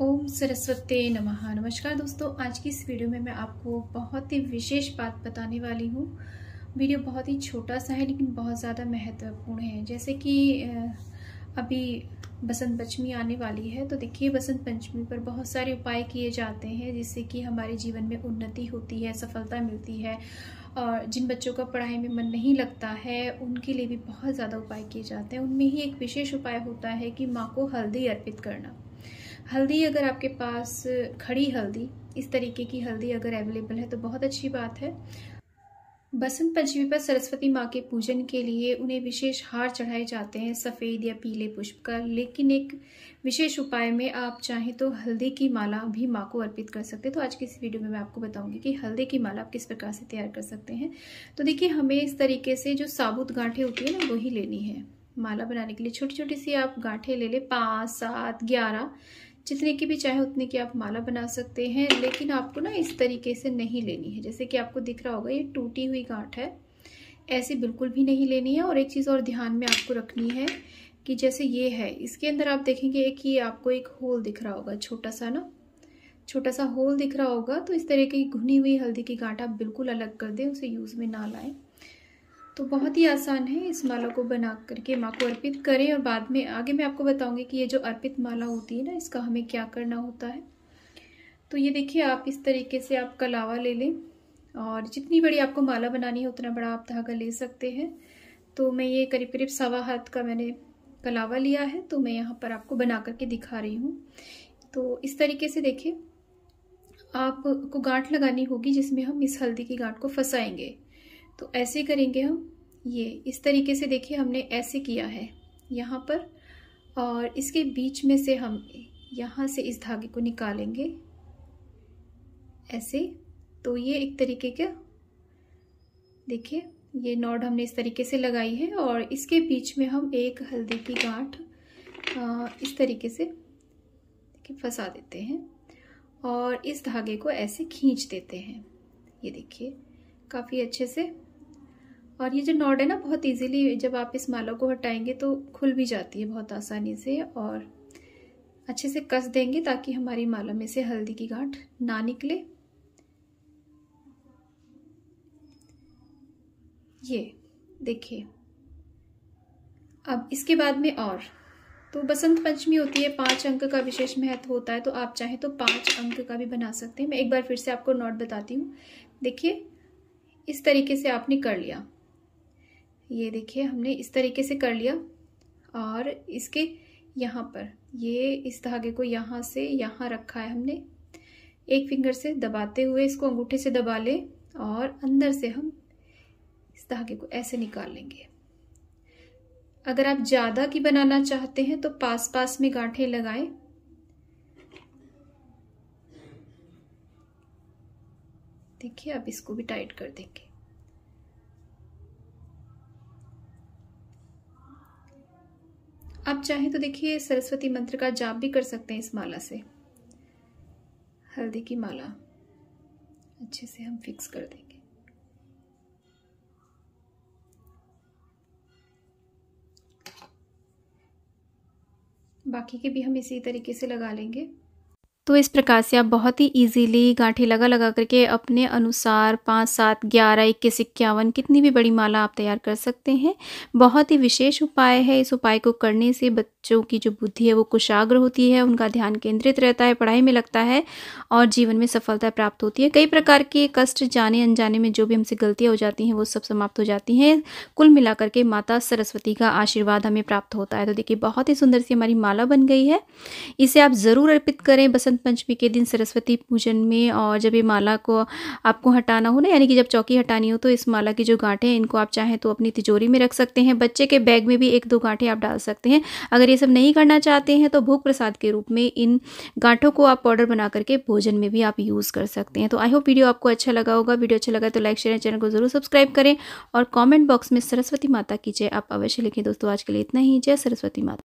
ओम सरस्वती नमः नमस्कार दोस्तों आज की इस वीडियो में मैं आपको बहुत ही विशेष बात बताने वाली हूँ वीडियो बहुत ही छोटा सा है लेकिन बहुत ज़्यादा महत्वपूर्ण है जैसे कि अभी बसंत पंचमी आने वाली है तो देखिए बसंत पंचमी पर बहुत सारे उपाय किए जाते हैं जिससे कि हमारे जीवन में उन्नति होती है सफलता मिलती है और जिन बच्चों का पढ़ाई में मन नहीं लगता है उनके लिए भी बहुत ज़्यादा उपाय किए जाते हैं उनमें ही एक विशेष उपाय होता है कि माँ को हल्दी अर्पित करना हल्दी अगर आपके पास खड़ी हल्दी इस तरीके की हल्दी अगर अवेलेबल है तो बहुत अच्छी बात है बसंत पंचमी पर सरस्वती माँ के पूजन के लिए उन्हें विशेष हार चढ़ाए जाते हैं सफ़ेद या पीले पुष्प का लेकिन एक विशेष उपाय में आप चाहें तो हल्दी की माला भी माँ को अर्पित कर सकते हैं तो आज की इस वीडियो में मैं आपको बताऊंगी कि हल्दी की माला आप किस प्रकार से तैयार कर सकते हैं तो देखिए हमें इस तरीके से जो साबुत गांठें होती है ना वही लेनी है माला बनाने के लिए छोटी छोटी सी आप गांठें ले लें पाँच सात ग्यारह जितने की भी चाहे उतने की आप माला बना सकते हैं लेकिन आपको ना इस तरीके से नहीं लेनी है जैसे कि आपको दिख रहा होगा ये टूटी हुई गांठ है ऐसी बिल्कुल भी नहीं लेनी है और एक चीज़ और ध्यान में आपको रखनी है कि जैसे ये है इसके अंदर आप देखेंगे एक ये आपको एक होल दिख रहा होगा छोटा सा ना छोटा सा होल दिख रहा होगा तो इस तरीके की घुनी हुई हल्दी की गांठ आप बिल्कुल अलग कर दें उसे यूज़ में ना लाएँ तो बहुत ही आसान है इस माला को बना करके माँ को अर्पित करें और बाद में आगे मैं आपको बताऊंगी कि ये जो अर्पित माला होती है ना इसका हमें क्या करना होता है तो ये देखिए आप इस तरीके से आप कलावा ले लें और जितनी बड़ी आपको माला बनानी है उतना बड़ा आप धागा ले सकते हैं तो मैं ये करीब करीब सवा हाथ का मैंने कलावा लिया है तो मैं यहाँ पर आपको बना करके दिखा रही हूँ तो इस तरीके से देखिए आपको गांठ लगानी होगी जिसमें हम इस हल्दी की गांठ को फंसाएंगे तो ऐसे करेंगे हम ये इस तरीके से देखिए हमने ऐसे किया है यहाँ पर और इसके बीच में से हम यहाँ से इस धागे को निकालेंगे ऐसे तो ये एक तरीके का देखिए ये नॉड हमने इस तरीके से लगाई है और इसके बीच में हम एक हल्दी की गांठ इस तरीके से देखिए फंसा देते हैं और इस धागे को ऐसे खींच देते हैं ये देखिए काफ़ी अच्छे से और ये जो नॉट है ना बहुत इजीली जब आप इस माला को हटाएंगे तो खुल भी जाती है बहुत आसानी से और अच्छे से कस देंगे ताकि हमारी माला में से हल्दी की गांठ ना निकले ये देखिए अब इसके बाद में और तो बसंत पंचमी होती है पांच अंक का विशेष महत्व होता है तो आप चाहें तो पांच अंक का भी बना सकते हैं मैं एक बार फिर से आपको नोट बताती हूँ देखिए इस तरीके से आपने कर लिया ये देखिए हमने इस तरीके से कर लिया और इसके यहाँ पर ये इस धागे को यहाँ से यहाँ रखा है हमने एक फिंगर से दबाते हुए इसको अंगूठे से दबा लें और अंदर से हम इस धागे को ऐसे निकाल लेंगे अगर आप ज़्यादा की बनाना चाहते हैं तो पास पास में गांठें लगाएं देखिए आप इसको भी टाइट कर देंगे आप चाहें तो देखिए सरस्वती मंत्र का जाप भी कर सकते हैं इस माला से हल्दी की माला अच्छे से हम फिक्स कर देंगे बाकी के भी हम इसी तरीके से लगा लेंगे तो इस प्रकार से आप बहुत ही इजीली गांठी लगा लगा करके अपने अनुसार पाँच सात ग्यारह इक्कीस इक्यावन कितनी भी बड़ी माला आप तैयार कर सकते हैं बहुत ही विशेष उपाय है इस उपाय को करने से बच्चों की जो बुद्धि है वो कुशाग्र होती है उनका ध्यान केंद्रित रहता है पढ़ाई में लगता है और जीवन में सफलता प्राप्त होती है कई प्रकार के कष्ट जाने अनजाने में जो भी हमसे गलतियाँ हो जाती हैं वो सब समाप्त हो जाती हैं कुल मिलाकर के माता सरस्वती का आशीर्वाद हमें प्राप्त होता है तो देखिए बहुत ही सुंदर सी हमारी माला बन गई है इसे आप ज़रूर अर्पित करें बसंत पंचमी के दिन सरस्वती पूजन में और जब ये माला को आपको हटाना हो ना यानी कि जब चौकी हटानी हो तो इस माला की जो गांठें हैं इनको आप चाहें तो अपनी तिजोरी में रख सकते हैं बच्चे के बैग में भी एक दो गांठें आप डाल सकते हैं अगर ये सब नहीं करना चाहते हैं तो भोग प्रसाद के रूप में इन गांठों को आप पाउडर बना करके भोजन में भी आप यूज़ कर सकते हैं तो आई होप वीडियो आपको अच्छा लगा होगा वीडियो अच्छा लगा तो लाइक शेयर चैनल को जरूर सब्सक्राइब करें और कॉमेंट बॉक्स में सरस्वती माता की जय आप अवश्य लिखें दोस्तों आज के लिए इतना ही जय सरस्वती माता